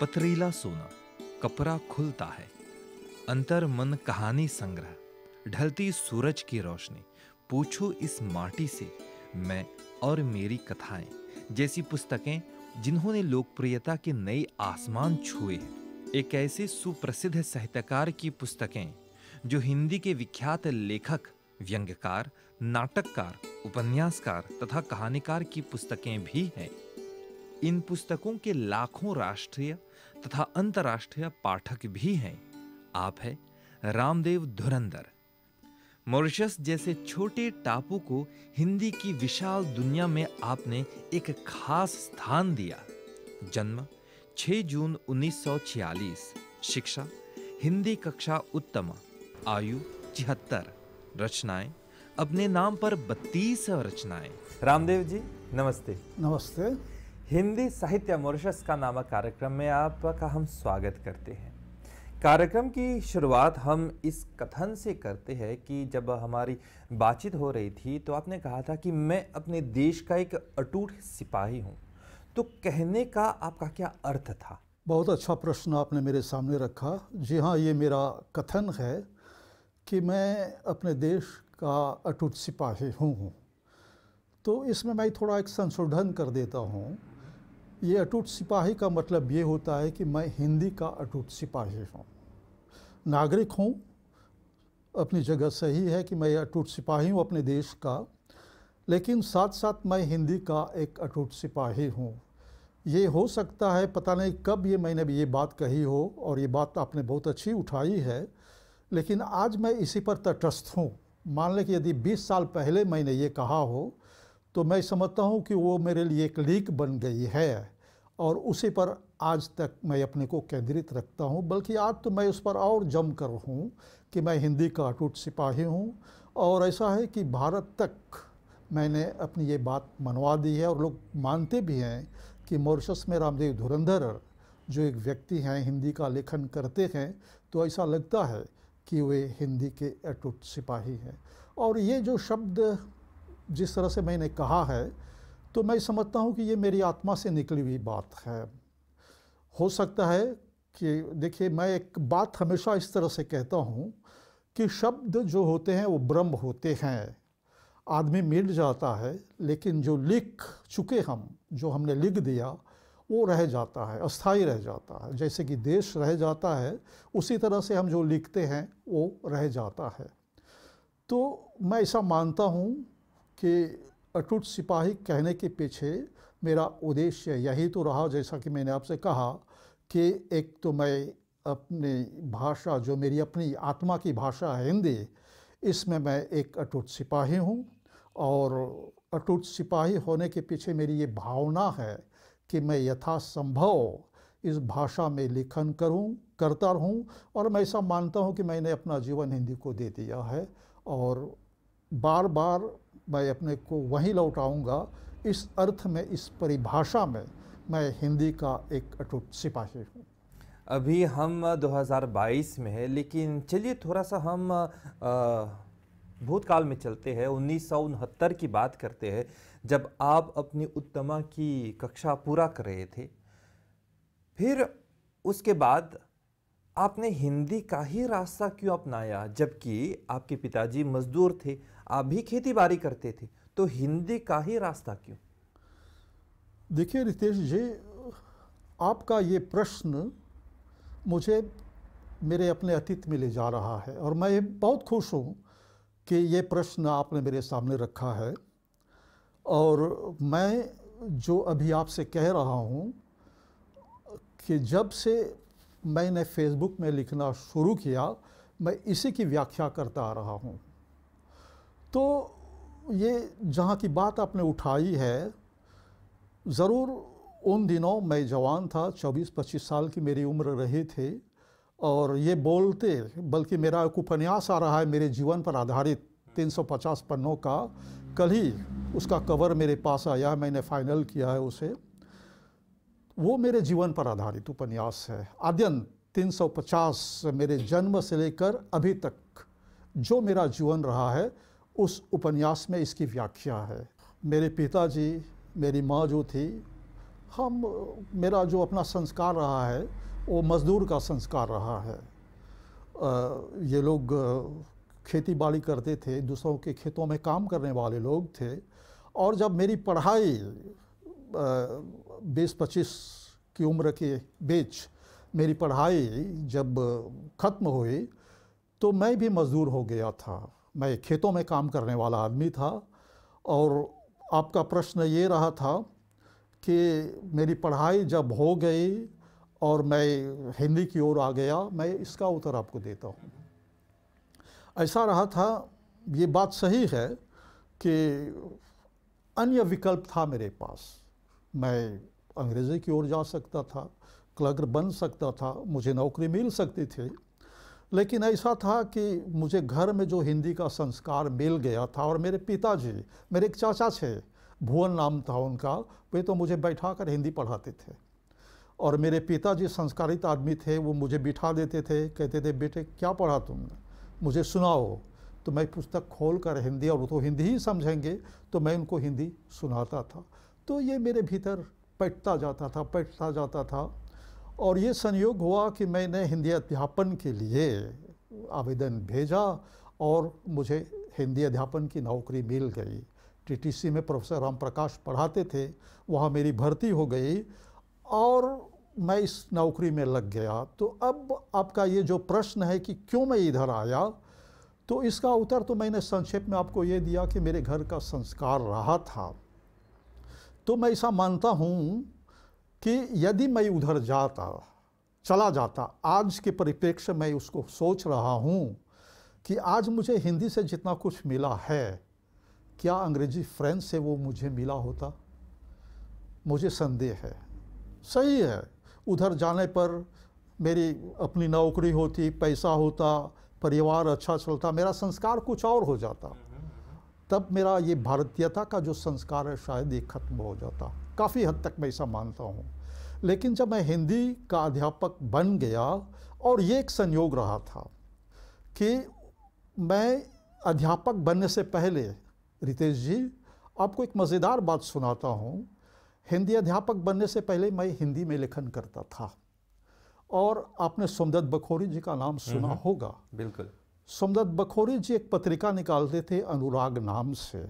पथरीला सोना कपड़ा खुलता है अंतर मन कहानी संग्रह ढलती सूरज की रोशनी पूछो इस माटी से मैं और मेरी कथाएं जैसी पुस्तकें जिन्होंने लोकप्रियता के नए आसमान छुए हैं एक ऐसे सुप्रसिद्ध साहित्यकार की पुस्तकें जो हिंदी के विख्यात लेखक व्यंग्यकार नाटककार उपन्यासकार तथा कहानीकार की पुस्तकें भी हैं इन पुस्तकों के लाखों राष्ट्रीय तथा अंतर्राष्ट्रीय पाठक भी हैं आप है रामदेव धुरंधर मॉरिशस जैसे छोटे टापू को हिंदी की विशाल दुनिया में आपने एक खास स्थान दिया जन्म 6 जून 1946 शिक्षा हिंदी कक्षा उत्तम आयु छिहत्तर रचनाएं अपने नाम पर 32 रचनाएं रामदेव जी नमस्ते नमस्ते हिंदी साहित्य मोरशस का नामक कार्यक्रम में आपका हम स्वागत करते हैं कार्यक्रम की शुरुआत हम इस कथन से करते हैं कि जब हमारी बातचीत हो रही थी तो आपने कहा था कि मैं अपने देश का एक अटूट सिपाही हूँ तो कहने का आपका क्या अर्थ था बहुत अच्छा प्रश्न आपने मेरे सामने रखा जी हाँ ये मेरा कथन है कि मैं अपने देश का अटूट सिपाही हूँ तो इसमें मैं थोड़ा एक संशोधन कर देता हूँ ये अटूट सिपाही का मतलब ये होता है कि मैं हिंदी का अटूट सिपाही हूँ नागरिक हूँ अपनी जगह सही है कि मैं अटूट सिपाही हूँ अपने देश का लेकिन साथ साथ मैं हिंदी का एक अटूट सिपाही हूँ ये हो सकता है पता नहीं कब ये मैंने भी ये बात कही हो और ये बात आपने बहुत अच्छी उठाई है लेकिन आज मैं इसी पर तटस्थ हूँ मान लें कि यदि 20 साल पहले मैंने ये कहा हो तो मैं समझता हूँ कि वो मेरे लिए एक लीक बन गई है और उसी पर आज तक मैं अपने को केंद्रित रखता हूँ बल्कि आज तो मैं उस पर और जम कर हूँ कि मैं हिंदी का अटूट सिपाही हूँ और ऐसा है कि भारत तक मैंने अपनी ये बात मनवा दी है और लोग मानते भी हैं कि मॉरिशस में रामदेव धुरंधर जो एक व्यक्ति हैं हिंदी का लेखन करते हैं तो ऐसा लगता है कि वे हिंदी के अटूट सिपाही हैं और ये जो शब्द जिस तरह से मैंने कहा है तो मैं समझता हूँ कि ये मेरी आत्मा से निकली हुई बात है हो सकता है कि देखिए मैं एक बात हमेशा इस तरह से कहता हूँ कि शब्द जो होते हैं वो ब्रह्म होते हैं आदमी मिल जाता है लेकिन जो लिख चुके हम जो हमने लिख दिया वो रह जाता है अस्थाई रह जाता है जैसे कि देश रह जाता है उसी तरह से हम जो लिखते हैं वो रह जाता है तो मैं ऐसा मानता हूँ कि अटूट सिपाही कहने के पीछे मेरा उद्देश्य यही तो रहा जैसा कि मैंने आपसे कहा कि एक तो मैं अपनी भाषा जो मेरी अपनी आत्मा की भाषा है हिंदी इसमें मैं एक अटूट सिपाही हूँ और अटूट सिपाही होने के पीछे मेरी ये भावना है कि मैं यथासंभव इस भाषा में लिखन करूं, करता रहूं और मैं ऐसा मानता हूं कि मैंने अपना जीवन हिंदी को दे दिया है और बार बार मैं अपने को वहीं लौटाऊंगा इस अर्थ में इस परिभाषा में मैं हिंदी का एक अटूट सिपाही हूँ अभी हम 2022 में है लेकिन चलिए थोड़ा सा हम भूतकाल में चलते हैं उन्नीस की बात करते हैं जब आप अपनी उत्तमा की कक्षा पूरा कर रहे थे फिर उसके बाद आपने हिंदी का ही रास्ता क्यों अपनाया जबकि आपके पिताजी मजदूर थे आप भी खेती बाड़ी करते थे तो हिंदी का ही रास्ता क्यों देखिए रितेश जी आपका ये प्रश्न मुझे मेरे अपने अतीत में ले जा रहा है और मैं बहुत खुश हूँ कि ये प्रश्न आपने मेरे सामने रखा है और मैं जो अभी आपसे कह रहा हूँ कि जब से मैंने फेसबुक में लिखना शुरू किया मैं इसी की व्याख्या करता आ रहा हूँ तो ये जहाँ की बात आपने उठाई है ज़रूर उन दिनों मैं जवान था 24-25 साल की मेरी उम्र रही थी और ये बोलते बल्कि मेरा एक उपन्यास आ रहा है मेरे जीवन पर आधारित 350 पन्नों का कल ही उसका कवर मेरे पास आया है मैंने फाइनल किया है उसे वो मेरे जीवन पर आधारित उपन्यास है आद्यन 350 मेरे जन्म से लेकर अभी तक जो मेरा जीवन रहा है उस उपन्यास में इसकी व्याख्या है मेरे पिताजी मेरी माँ जो थी हम मेरा जो अपना संस्कार रहा है वो मज़दूर का संस्कार रहा है आ, ये लोग खेती बाड़ी करते थे दूसरों के खेतों में काम करने वाले लोग थे और जब मेरी पढ़ाई बीस पच्चीस की उम्र के बीच मेरी पढ़ाई जब ख़त्म हुई तो मैं भी मज़दूर हो गया था मैं खेतों में काम करने वाला आदमी था और आपका प्रश्न ये रहा था कि मेरी पढ़ाई जब हो गई और मैं हिंदी की ओर आ गया मैं इसका उत्तर आपको देता हूँ ऐसा रहा था ये बात सही है कि अन्य विकल्प था मेरे पास मैं अंग्रेज़ी की ओर जा सकता था क्लर्क बन सकता था मुझे नौकरी मिल सकती थी लेकिन ऐसा था कि मुझे घर में जो हिंदी का संस्कार मिल गया था और मेरे पिताजी मेरे एक चाचा थे भुवन नाम था उनका वे तो मुझे बैठा कर हिंदी पढ़ाते थे और मेरे पिताजी संस्कारित आदमी थे वो मुझे बिठा देते थे कहते थे बेटे क्या पढ़ा तुमने मुझे सुनाओ तो मैं पुस्तक खोल कर हिंदी और वो तो हिंदी ही समझेंगे तो मैं उनको हिंदी सुनाता था तो ये मेरे भीतर पटता जाता था पटता जाता था और ये संयोग हुआ कि मैंने हिंदी अध्यापन के लिए आवेदन भेजा और मुझे हिंदी अध्यापन की नौकरी मिल गई टीटीसी में प्रोफेसर राम प्रकाश पढ़ाते थे वहाँ मेरी भर्ती हो गई और मैं इस नौकरी में लग गया तो अब आपका ये जो प्रश्न है कि क्यों मैं इधर आया तो इसका उत्तर तो मैंने संक्षेप में आपको ये दिया कि मेरे घर का संस्कार रहा था तो मैं ऐसा मानता हूँ कि यदि मैं उधर जाता चला जाता आज के परिप्रेक्ष्य मैं उसको सोच रहा हूँ कि आज मुझे हिंदी से जितना कुछ मिला है क्या अंग्रेजी फ्रेंच से वो मुझे मिला होता मुझे संदेह है सही है उधर जाने पर मेरी अपनी नौकरी होती पैसा होता परिवार अच्छा चलता मेरा संस्कार कुछ और हो जाता तब मेरा ये भारतीयता का जो संस्कार है शायद ये खत्म हो जाता काफ़ी हद तक मैं ऐसा मानता हूँ लेकिन जब मैं हिंदी का अध्यापक बन गया और ये एक संयोग रहा था कि मैं अध्यापक बनने से पहले रितेश जी आपको एक मज़ेदार बात सुनाता हूँ हिंदी अध्यापक बनने से पहले मैं हिंदी में लेखन करता था और आपने सोमदत्त बखोरी जी का नाम हम्म, सुना हम्म। होगा बिल्कुल सोमदत्त बखोरी जी एक पत्रिका निकालते थे अनुराग नाम से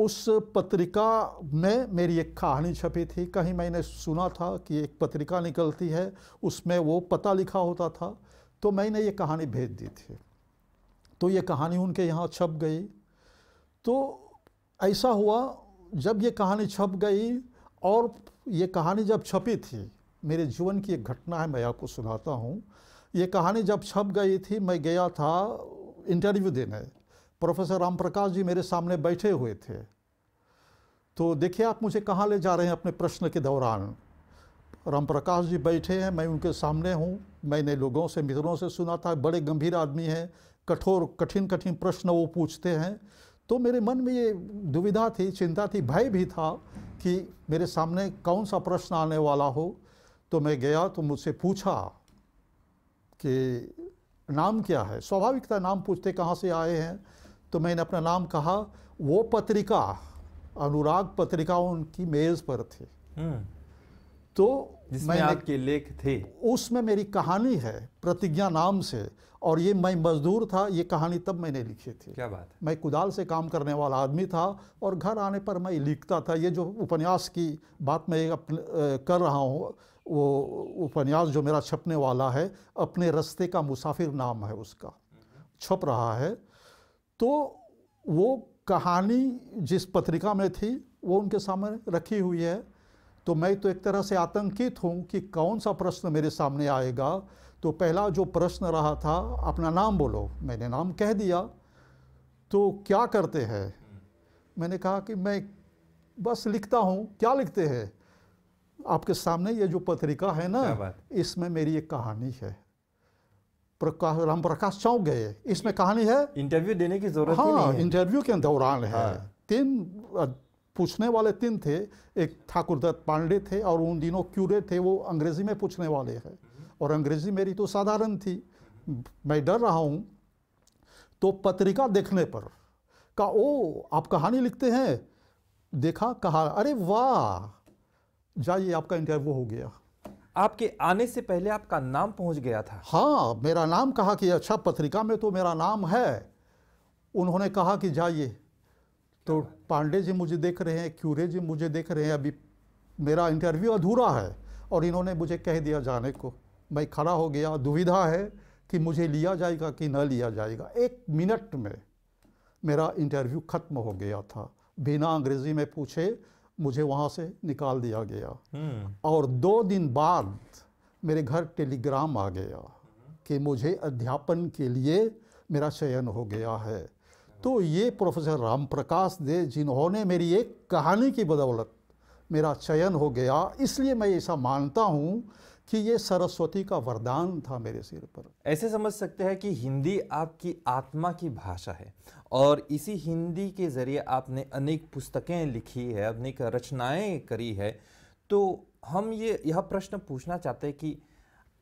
उस पत्रिका में मेरी एक कहानी छपी थी कहीं मैंने सुना था कि एक पत्रिका निकलती है उसमें वो पता लिखा होता था तो मैंने ये कहानी भेज दी थी तो ये कहानी उनके यहाँ छप गई तो ऐसा हुआ जब ये कहानी छप गई और ये कहानी जब छपी थी मेरे जीवन की एक घटना है मैं आपको सुनाता हूँ ये कहानी जब छप गई थी मैं गया था इंटरव्यू देने प्रोफेसर राम प्रकाश जी मेरे सामने बैठे हुए थे तो देखिए आप मुझे कहाँ ले जा रहे हैं अपने प्रश्न के दौरान राम प्रकाश जी बैठे हैं मैं उनके सामने हूँ मैंने लोगों से मित्रों से सुना था बड़े गंभीर आदमी हैं कठोर कठिन कठिन प्रश्न वो पूछते हैं तो मेरे मन में ये दुविधा थी चिंता थी भय भी था कि मेरे सामने कौन सा प्रश्न आने वाला हो तो मैं गया तो मुझसे पूछा कि नाम क्या है स्वाभाविकता नाम पूछते कहाँ से आए हैं तो मैंने अपना नाम कहा वो पत्रिका अनुराग पत्रिका उनकी मेज़ पर थी हम्म। तो जिसमें आपके लेख थे उसमें मेरी कहानी है प्रतिज्ञा नाम से और ये मैं मजदूर था ये कहानी तब मैंने लिखी थी क्या बात है? मैं कुदाल से काम करने वाला आदमी था और घर आने पर मैं लिखता था ये जो उपन्यास की बात मैं अपने कर रहा हूँ वो उपन्यास जो मेरा छपने वाला है अपने रस्ते का मुसाफिर नाम है उसका छप रहा है तो वो कहानी जिस पत्रिका में थी वो उनके सामने रखी हुई है तो मैं तो एक तरह से आतंकित हूँ कि कौन सा प्रश्न मेरे सामने आएगा तो पहला जो प्रश्न रहा था अपना नाम बोलो मैंने नाम कह दिया तो क्या करते हैं मैंने कहा कि मैं बस लिखता हूँ क्या लिखते हैं आपके सामने ये जो पत्रिका है ना इसमें मेरी एक कहानी है प्रकाश राम प्रकाश चौक गए इसमें कहानी है इंटरव्यू देने की जरूरत हाँ इंटरव्यू के दौरान है हाँ। तीन पूछने वाले तीन थे एक ठाकुर दत्त पांडे थे और उन दिनों क्यूरे थे वो अंग्रेजी में पूछने वाले हैं और अंग्रेजी मेरी तो साधारण थी मैं डर रहा हूँ तो पत्रिका देखने पर कहा ओ आप कहानी लिखते हैं देखा कहा अरे वाह जाइए आपका इंटरव्यू हो गया आपके आने से पहले आपका नाम पहुंच गया था हाँ मेरा नाम कहा कि अच्छा पत्रिका में तो मेरा नाम है उन्होंने कहा कि जाइए तो पांडे जी मुझे देख रहे हैं क्यूरे जी मुझे देख रहे हैं अभी मेरा इंटरव्यू अधूरा है और इन्होंने मुझे कह दिया जाने को मैं खड़ा हो गया दुविधा है कि मुझे लिया जाएगा कि न लिया जाएगा एक मिनट में मेरा इंटरव्यू ख़त्म हो गया था बिना अंग्रेज़ी में पूछे मुझे वहाँ से निकाल दिया गया हम्म। और दो दिन बाद मेरे घर टेलीग्राम आ गया कि मुझे अध्यापन के लिए मेरा चयन हो गया है तो ये प्रोफेसर राम प्रकाश दे जिन्होंने मेरी एक कहानी की बदौलत मेरा चयन हो गया इसलिए मैं ऐसा मानता हूँ कि ये सरस्वती का वरदान था मेरे सिर पर ऐसे समझ सकते हैं कि हिंदी आपकी आत्मा की भाषा है और इसी हिंदी के ज़रिए आपने अनेक पुस्तकें लिखी है अनेक रचनाएं करी है तो हम ये यह प्रश्न पूछना चाहते हैं कि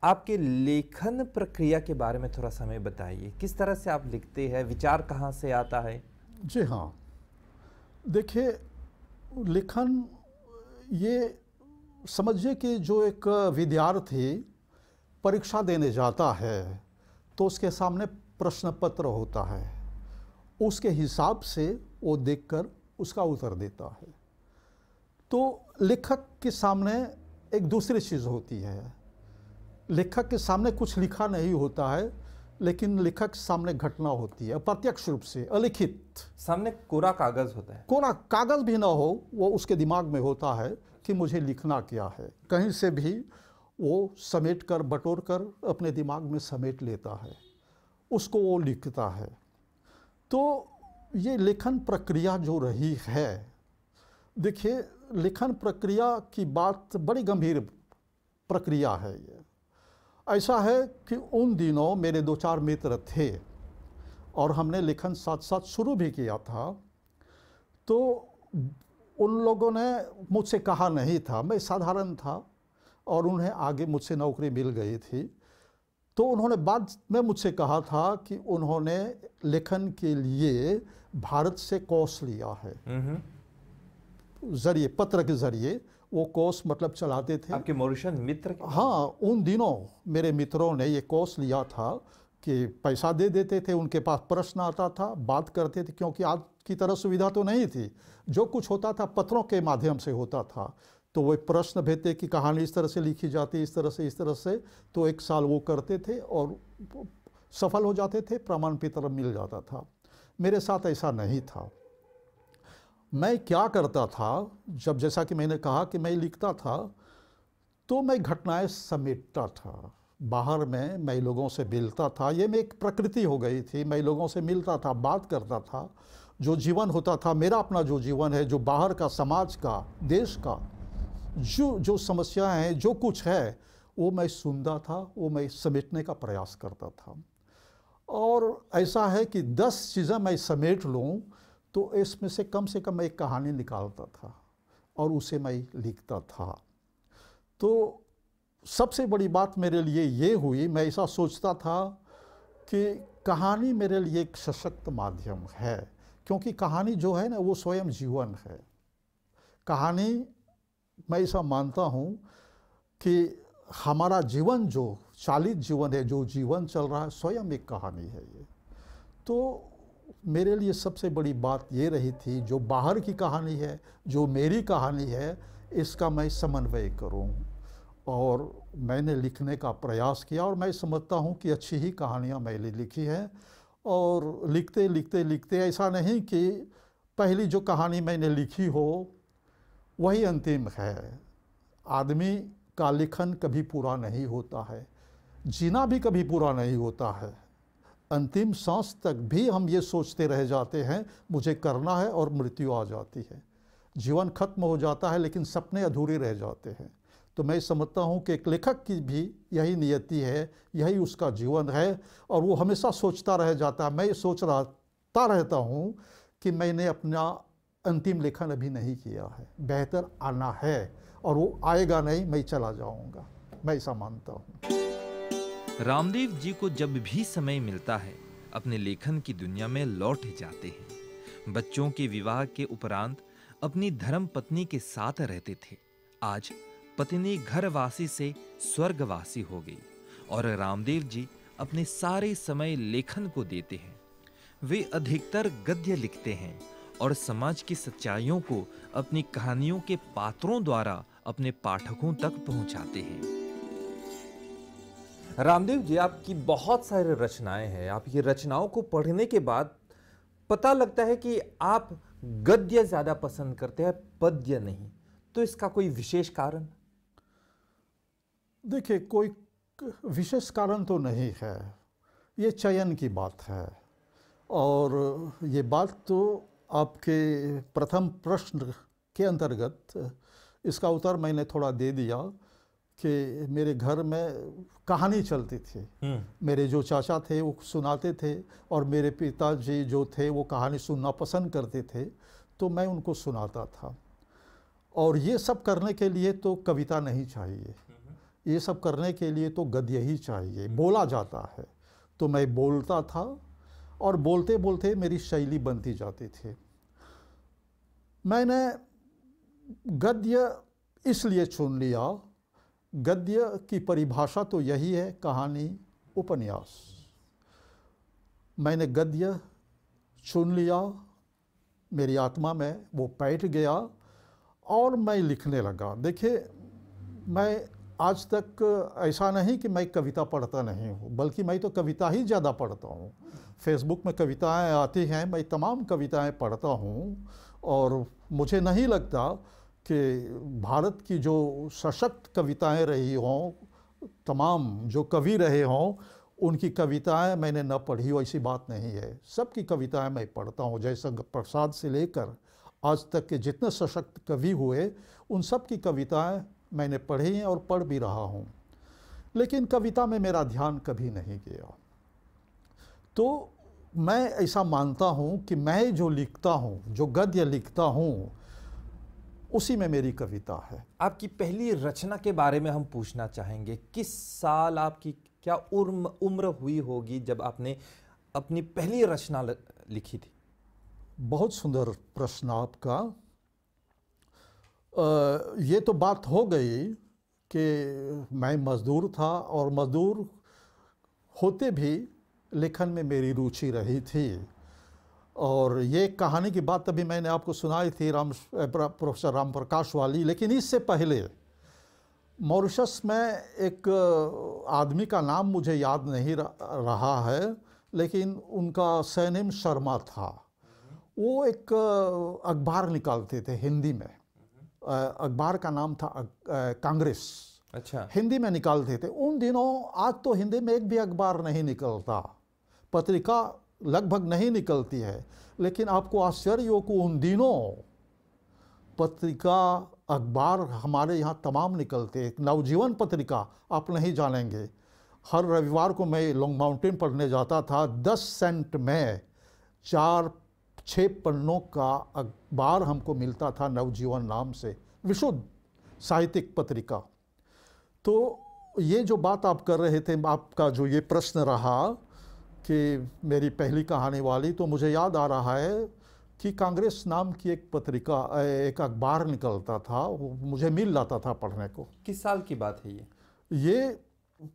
आपके लेखन प्रक्रिया के बारे में थोड़ा समय बताइए किस तरह से आप लिखते हैं विचार कहाँ से आता है जी हाँ देखिए लिखन ये समझिए कि जो एक विद्यार्थी परीक्षा देने जाता है तो उसके सामने प्रश्न पत्र होता है उसके हिसाब से वो देखकर उसका उत्तर देता है तो लेखक के सामने एक दूसरी चीज़ होती है लेखक के सामने कुछ लिखा नहीं होता है लेकिन लेखक के सामने घटना होती है प्रत्यक्ष रूप से अलिखित सामने कोरा कागज होता है कोरा कागज भी ना हो वो उसके दिमाग में होता है कि मुझे लिखना क्या है कहीं से भी वो समेट कर बटोर कर अपने दिमाग में समेट लेता है उसको वो लिखता है तो ये लेखन प्रक्रिया जो रही है देखिए लेखन प्रक्रिया की बात बड़ी गंभीर प्रक्रिया है ये ऐसा है कि उन दिनों मेरे दो चार मित्र थे और हमने लेखन साथ साथ शुरू भी किया था तो उन लोगों ने मुझसे कहा नहीं था मैं साधारण था और उन्हें आगे मुझसे नौकरी मिल गई थी तो उन्होंने बाद में मुझसे कहा था कि उन्होंने लेखन के लिए भारत से कोर्स लिया है जरिए पत्र के जरिए वो कोर्स मतलब चलाते थे आपके मॉरिशन मित्र हाँ उन दिनों मेरे मित्रों ने ये कोर्स लिया था कि पैसा दे देते थे उनके पास प्रश्न आता था बात करते थे क्योंकि आज की तरह सुविधा तो नहीं थी जो कुछ होता था पत्रों के माध्यम से होता था तो वे प्रश्न भेजते कि कहानी इस तरह से लिखी जाती इस तरह से इस तरह से तो एक साल वो करते थे और सफल हो जाते थे प्रमाण पत्र मिल जाता था मेरे साथ ऐसा नहीं था मैं क्या करता था जब जैसा कि मैंने कहा कि मैं लिखता था तो मैं घटनाएं समेटता था बाहर में मैं लोगों से मिलता था ये मैं एक प्रकृति हो गई थी मैं लोगों से मिलता था बात करता था जो जीवन होता था मेरा अपना जो जीवन है जो बाहर का समाज का देश का जो जो समस्याएं हैं जो कुछ है वो मैं सुनता था वो मैं समेटने का प्रयास करता था और ऐसा है कि दस चीज़ें मैं समेट लूँ तो इसमें से कम से कम मैं एक कहानी निकालता था और उसे मैं लिखता था तो सबसे बड़ी बात मेरे लिए ये हुई मैं ऐसा सोचता था कि कहानी मेरे लिए एक सशक्त माध्यम है क्योंकि कहानी जो है ना वो स्वयं जीवन है कहानी मैं ऐसा मानता हूँ कि हमारा जीवन जो चालित जीवन है जो जीवन चल रहा है स्वयं एक कहानी है ये तो मेरे लिए सबसे बड़ी बात ये रही थी जो बाहर की कहानी है जो मेरी कहानी है इसका मैं समन्वय करूँ और मैंने लिखने का प्रयास किया और मैं समझता हूँ कि अच्छी ही कहानियाँ मैंने लिखी हैं और लिखते लिखते लिखते ऐसा नहीं कि पहली जो कहानी मैंने लिखी हो वही अंतिम है आदमी का लिखन कभी पूरा नहीं होता है जीना भी कभी पूरा नहीं होता है अंतिम सांस तक भी हम ये सोचते रह जाते हैं मुझे करना है और मृत्यु आ जाती है जीवन खत्म हो जाता है लेकिन सपने अधूरे रह जाते हैं तो मैं समझता हूँ कि एक लेखक की भी यही नियति है यही उसका जीवन है और वो हमेशा सोचता रह जाता है मैं सोच रहता रहता हूँ कि मैंने अपना अंतिम लेखन अभी नहीं किया है बेहतर आना है और वो आएगा नहीं मैं चला जाऊँगा मैं ऐसा मानता हूँ रामदेव जी को जब भी समय मिलता है अपने लेखन की दुनिया में लौट जाते हैं बच्चों के विवाह के उपरांत अपनी धर्म पत्नी के साथ रहते थे आज पत्नी घरवासी से स्वर्गवासी हो गई और रामदेव जी अपने सारे समय लेखन को देते हैं वे अधिकतर गद्य लिखते हैं और समाज की सच्चाइयों को अपनी कहानियों के पात्रों द्वारा अपने पाठकों तक पहुंचाते हैं रामदेव जी आपकी बहुत सारी रचनाएं हैं आप ये रचनाओं को पढ़ने के बाद पता लगता है कि आप गद्य ज़्यादा पसंद करते हैं पद्य नहीं तो इसका कोई विशेष कारण देखिए कोई विशेष कारण तो नहीं है ये चयन की बात है और ये बात तो आपके प्रथम प्रश्न के अंतर्गत इसका उत्तर मैंने थोड़ा दे दिया कि मेरे घर में कहानी चलती थी हम्म। मेरे जो चाचा थे वो सुनाते थे और मेरे पिताजी जो थे वो कहानी सुनना पसंद करते थे तो मैं उनको सुनाता था और ये सब करने के लिए तो कविता नहीं चाहिए ये सब करने के लिए तो गद्य ही चाहिए बोला जाता है तो मैं बोलता था और बोलते बोलते मेरी शैली बनती जाती थी मैंने गद्य इसलिए चुन लिया गद्य की परिभाषा तो यही है कहानी उपन्यास मैंने गद्य चुन लिया मेरी आत्मा में वो बैठ गया और मैं लिखने लगा देखिए मैं आज तक ऐसा नहीं कि मैं कविता पढ़ता नहीं हूँ बल्कि मैं तो कविता ही ज़्यादा पढ़ता हूँ फेसबुक में कविताएं आती हैं मैं तमाम कविताएं पढ़ता हूँ और मुझे नहीं लगता कि भारत की जो सशक्त कविताएं रही हों तमाम जो कवि रहे हों उनकी कविताएं मैंने न पढ़ी हो ऐसी बात नहीं है सबकी कविताएं मैं पढ़ता हूँ जयशंकर प्रसाद से लेकर आज तक के जितने सशक्त कवि हुए उन सब की कविताएं मैंने पढ़े हैं और पढ़ भी रहा हूँ लेकिन कविता में मेरा ध्यान कभी नहीं गया तो मैं ऐसा मानता हूँ कि मैं जो लिखता हूँ जो गद्य लिखता हूँ उसी में मेरी कविता है आपकी पहली रचना के बारे में हम पूछना चाहेंगे किस साल आपकी क्या उर्म उम्र हुई होगी जब आपने अपनी पहली रचना लिखी थी बहुत सुंदर प्रश्न आपका ये तो बात हो गई कि मैं मज़दूर था और मज़दूर होते भी लेखन में मेरी रुचि रही थी और ये कहानी की बात अभी मैंने आपको सुनाई थी राम प्रोफेसर राम प्रकाश वाली लेकिन इससे पहले मॉरिशस में एक आदमी का नाम मुझे याद नहीं रहा है लेकिन उनका सैनिम शर्मा था वो एक अखबार निकालते थे हिंदी में अखबार का नाम था कांग्रेस अच्छा हिंदी में निकालते थे उन दिनों आज तो हिंदी में एक भी अखबार नहीं निकलता पत्रिका लगभग नहीं निकलती है लेकिन आपको आश्चर्य हो उन दिनों पत्रिका अखबार हमारे यहाँ तमाम निकलते नवजीवन पत्रिका आप नहीं जानेंगे हर रविवार को मैं लॉन्ग माउंटेन पढ़ने जाता था दस सेंट में चार छः पन्नों का अखबार हमको मिलता था नवजीवन नाम से विशुद्ध साहित्यिक पत्रिका तो ये जो बात आप कर रहे थे आपका जो ये प्रश्न रहा कि मेरी पहली कहानी वाली तो मुझे याद आ रहा है कि कांग्रेस नाम की एक पत्रिका एक अखबार निकलता था वो मुझे मिल जाता था पढ़ने को किस साल की बात है ये ये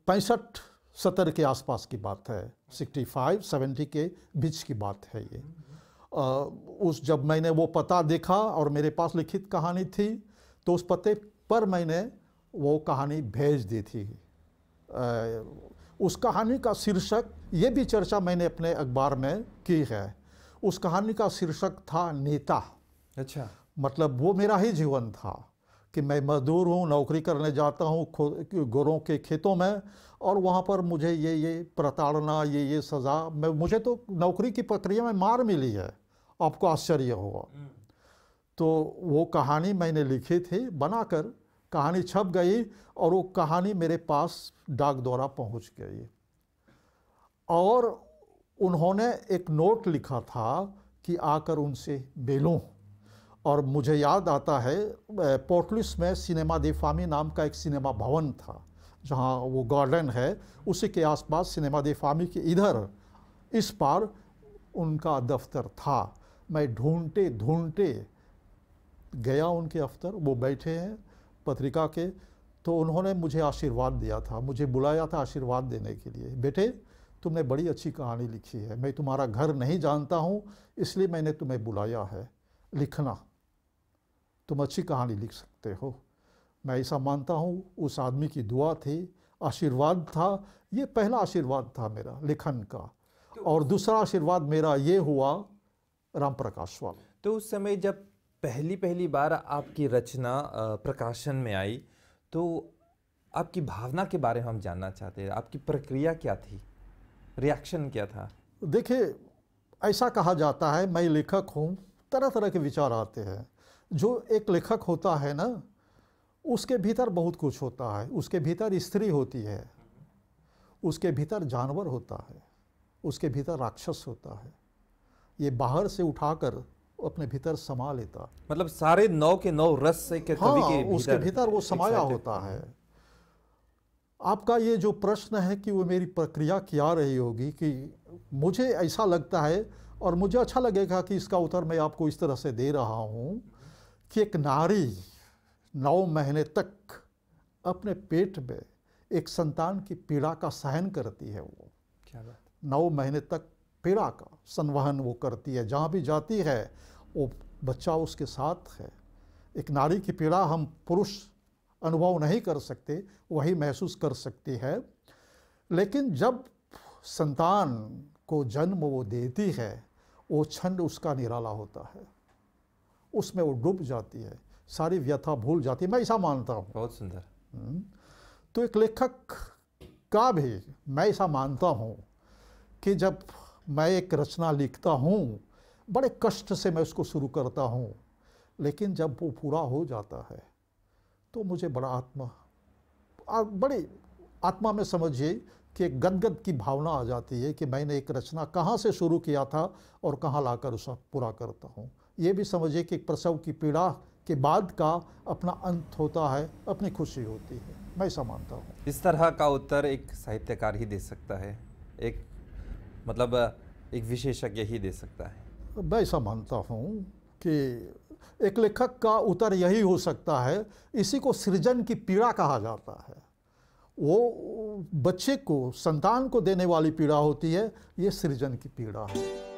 पैंसठ सत्तर के आसपास की बात है सिक्सटी फाइव सेवेंटी के बीच की बात है ये उस जब मैंने वो पता देखा और मेरे पास लिखित कहानी थी तो उस पते पर मैंने वो कहानी भेज दी थी उस कहानी का शीर्षक ये भी चर्चा मैंने अपने अखबार में की है उस कहानी का शीर्षक था नेता अच्छा मतलब वो मेरा ही जीवन था कि मैं मजदूर हूँ नौकरी करने जाता हूँ गोरों के खेतों में और वहाँ पर मुझे ये ये प्रताड़ना ये ये सज़ा मैं मुझे तो नौकरी की प्रक्रिया में मार मिली है आपको आश्चर्य होगा तो वो कहानी मैंने लिखी थी बनाकर कहानी छप गई और वो कहानी मेरे पास डाक द्वारा पहुंच गई और उन्होंने एक नोट लिखा था कि आकर उनसे बेलूँ और मुझे याद आता है पोर्टलिस में सिनेमा देफामी नाम का एक सिनेमा भवन था जहाँ वो गार्डन है उसी के आसपास सिनेमा देफामी के इधर इस पार उनका दफ्तर था मैं ढूंढते ढूंढते गया उनके अफ्तर वो बैठे हैं पत्रिका के तो उन्होंने मुझे आशीर्वाद दिया था मुझे बुलाया था आशीर्वाद देने के लिए बेटे तुमने बड़ी अच्छी कहानी लिखी है मैं तुम्हारा घर नहीं जानता हूँ इसलिए मैंने तुम्हें बुलाया है लिखना तुम अच्छी कहानी लिख सकते हो मैं ऐसा मानता हूँ उस आदमी की दुआ थी आशीर्वाद था ये पहला आशीर्वाद था मेरा लिखन का तो और दूसरा आशीर्वाद मेरा ये हुआ राम प्रकाश वाल तो उस समय जब पहली पहली बार आपकी रचना प्रकाशन में आई तो आपकी भावना के बारे में हम जानना चाहते हैं आपकी प्रक्रिया क्या थी रिएक्शन क्या था देखिए ऐसा कहा जाता है मैं लेखक हूँ तरह तरह के विचार आते हैं जो एक लेखक होता है ना उसके भीतर बहुत कुछ होता है उसके भीतर स्त्री होती है उसके भीतर जानवर होता है उसके भीतर राक्षस होता है ये बाहर से उठाकर अपने भीतर समा लेता मतलब सारे नौ के नौ रस से के हाँ, के भीतर उसके भीतर वो समाया होता है आपका ये जो प्रश्न है कि वो मेरी प्रक्रिया क्या रही होगी कि मुझे ऐसा लगता है और मुझे अच्छा लगेगा कि इसका उत्तर मैं आपको इस तरह से दे रहा हूँ कि एक नारी नौ महीने तक अपने पेट में एक संतान की पीड़ा का सहन करती है वो क्या बात नौ महीने तक पीड़ा का संवहन वो करती है जहाँ भी जाती है वो बच्चा उसके साथ है एक नारी की पीड़ा हम पुरुष अनुभव नहीं कर सकते वही महसूस कर सकती है लेकिन जब संतान को जन्म वो देती है वो छंड उसका निराला होता है उसमें वो डूब जाती है सारी व्यथा भूल जाती है मैं ऐसा मानता हूँ बहुत सुंदर हम्म। तो एक लेखक का भी मैं ऐसा मानता हूँ कि जब मैं एक रचना लिखता हूँ बड़े कष्ट से मैं उसको शुरू करता हूँ लेकिन जब वो पूरा हो जाता है तो मुझे बड़ा आत्मा बड़े आत्मा में समझिए कि एक गदगद की भावना आ जाती है कि मैंने एक रचना कहाँ से शुरू किया था और कहाँ लाकर उसका पूरा करता हूँ ये भी समझिए कि प्रसव की पीड़ा के बाद का अपना अंत होता है अपनी खुशी होती है मैं ऐसा मानता हूँ इस तरह का उत्तर एक साहित्यकार ही दे सकता है एक मतलब एक विशेषज्ञ ही दे सकता है मैं ऐसा मानता हूँ कि एक लेखक का उत्तर यही हो सकता है इसी को सृजन की पीड़ा कहा जाता है वो बच्चे को संतान को देने वाली पीड़ा होती है ये सृजन की पीड़ा है